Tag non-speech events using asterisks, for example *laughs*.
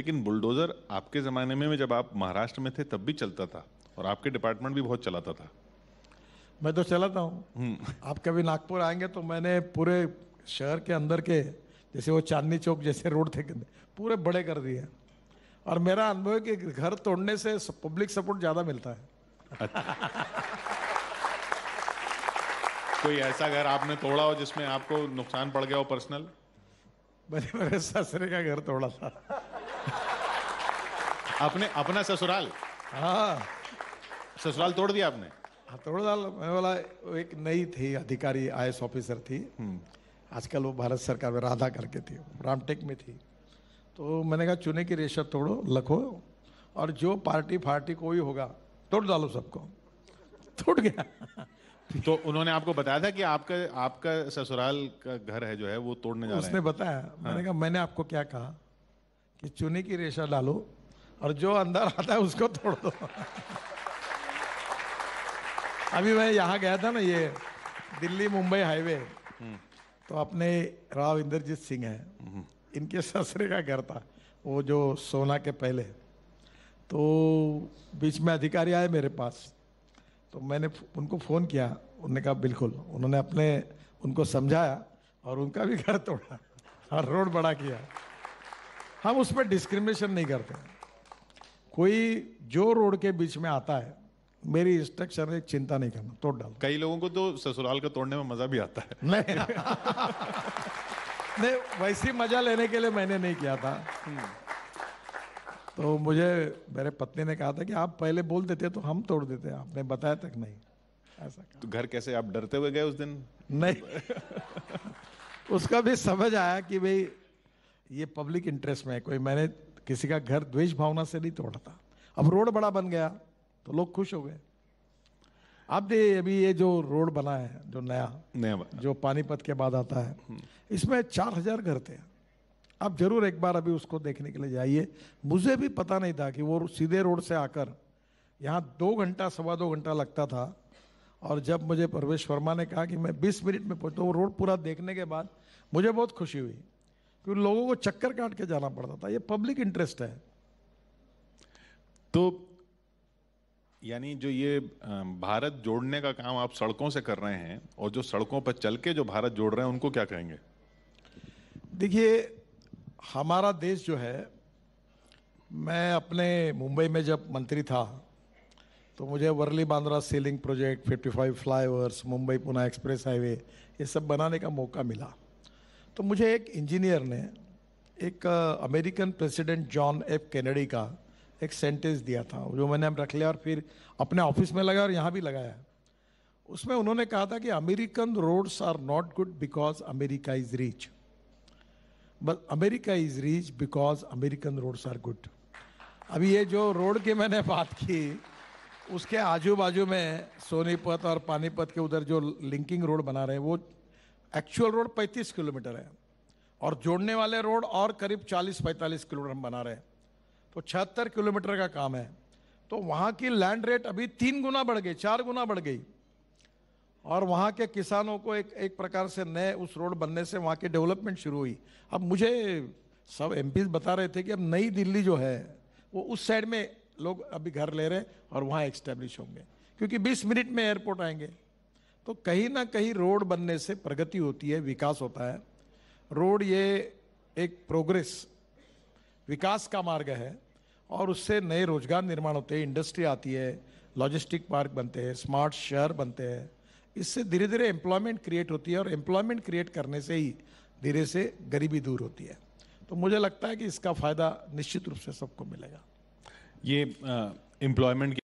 लेकिन बुलडोज़र आपके ज़माने में जब आप महाराष्ट्र में थे तब भी चलता था और आपके डिपार्टमेंट भी बहुत चलाता था मैं तो चलाता हूँ हम्म। आप कभी नागपुर आएंगे तो मैंने पूरे शहर के अंदर के जैसे वो चांदनी चौक जैसे रोड थे पूरे बड़े कर दिए और मेरा अनुभव है कि घर तोड़ने से पब्लिक सपोर्ट ज़्यादा मिलता है अच्छा। कोई ऐसा घर आपने तोड़ा हो जिसमें आपको नुकसान पड़ गया हो पर्सनल मैंने मेरे ससरे का घर तोड़ा था आपने अपना ससुराल हाँ ससुराल तोड़ दिया आपने हाँ तोड़ डाल मैं बोला एक नई थी अधिकारी आई ऑफिसर थी हम्म। आजकल वो भारत सरकार में राधा करके थी रामटेक में थी तो मैंने कहा चुने की रेशा तोड़ो लखो और जो पार्टी फार्टी कोई होगा तोड़ डालो सबको तोड़ गया तो उन्होंने आपको बताया था कि आपका आपका ससुराल का घर है जो है वो तोड़ने जा रहा है उसने बताया मैंने हाँ। कहा मैंने आपको क्या कहा कि चुने की रेशा डालो और जो अंदर आता है उसको तोड़ दो अभी मैं यहाँ गया था ना ये दिल्ली मुंबई हाईवे हम्म। तो अपने राव इंद्रजीत सिंह है हम्म। इनके ससरे का घर था वो जो सोना के पहले तो बीच में अधिकारी आए मेरे पास तो मैंने उनको फ़ोन किया उन्होंने कहा बिल्कुल उन्होंने अपने उनको समझाया और उनका भी घर तोड़ा और रोड बड़ा किया हम उस पर डिस्क्रिमिनेशन नहीं करते हैं कोई जो रोड के बीच में आता है मेरी इंस्ट्रक्शन है चिंता नहीं करना तोड़ डालो कई लोगों को तो ससुराल का तोड़ने में मजा भी आता है नहीं *laughs* नहीं वैसी मजा लेने के लिए मैंने नहीं किया था हम्म। तो मुझे मेरे पत्नी ने कहा था कि आप पहले बोल देते तो हम तोड़ देते आपने बताया तक नहीं ऐसा तो घर कैसे आप डरते हुए गए उस दिन नहीं उसका भी समझ आया कि भाई ये पब्लिक इंटरेस्ट में है कोई मैंने किसी का घर द्वेष भावना से नहीं तोड़ता अब रोड बड़ा बन गया तो लोग खुश हो गए आप दे अभी ये जो रोड बना है जो नया नया जो पानीपत के बाद आता है हम्म। इसमें चार हजार घर थे आप जरूर एक बार अभी उसको देखने के लिए जाइए मुझे भी पता नहीं था कि वो सीधे रोड से आकर यहाँ दो घंटा सवा दो घंटा लगता था और जब मुझे परवेश वर्मा ने कहा कि मैं 20 मिनट में पहुंचता तो वो रोड पूरा देखने के बाद मुझे बहुत खुशी हुई क्योंकि लोगों को चक्कर काट के जाना पड़ता था ये पब्लिक इंटरेस्ट है तो यानी जो ये भारत जोड़ने का काम आप सड़कों से कर रहे हैं और जो सड़कों पर चल के जो भारत जोड़ रहे हैं उनको क्या कहेंगे देखिए हमारा देश जो है मैं अपने मुंबई में जब मंत्री था तो मुझे Worli Bandra sea link project 55 flyovers Mumbai Pune express highway ये सब बनाने का मौका मिला तो मुझे एक इंजीनियर ने एक American president John F Kennedy का एक सेंटेंस दिया था जो मैंने अब रख लिया और फिर अपने ऑफिस में लगाया और यहाँ भी लगाया उसमें उन्होंने कहा था कि American roads are not good because America is rich but America is rich because American roads are good अभी ये जो रोड की मैंने बात की उसके आजू बाजू में सोनीपत और पानीपत के उधर जो लिंकिंग रोड बना रहे हैं वो एक्चुअल रोड 35 किलोमीटर है और जोड़ने वाले रोड और करीब 40-45 किलोमीटर हम बना रहे हैं तो छिहत्तर किलोमीटर का काम है तो वहाँ की लैंड रेट अभी तीन गुना बढ़ गई चार गुना बढ़ गई और वहाँ के किसानों को एक एक प्रकार से नए उस रोड बनने से वहाँ की डेवलपमेंट शुरू हुई अब मुझे सब एम बता रहे थे कि अब नई दिल्ली जो है वो उस साइड में लोग अभी घर ले रहे हैं और वहाँ एक्स्टेब्लिश होंगे क्योंकि 20 मिनट में एयरपोर्ट आएंगे तो कहीं ना कहीं रोड बनने से प्रगति होती है विकास होता है रोड ये एक प्रोग्रेस विकास का मार्ग है और उससे नए रोजगार निर्माण होते हैं इंडस्ट्री आती है लॉजिस्टिक पार्क बनते हैं स्मार्ट शहर बनते हैं इससे धीरे धीरे एम्प्लॉयमेंट क्रिएट होती है और एम्प्लॉयमेंट क्रिएट करने से ही धीरे से गरीबी दूर होती है तो मुझे लगता है कि इसका फ़ायदा निश्चित रूप से सबको मिलेगा ये एम्प्लॉयमेंट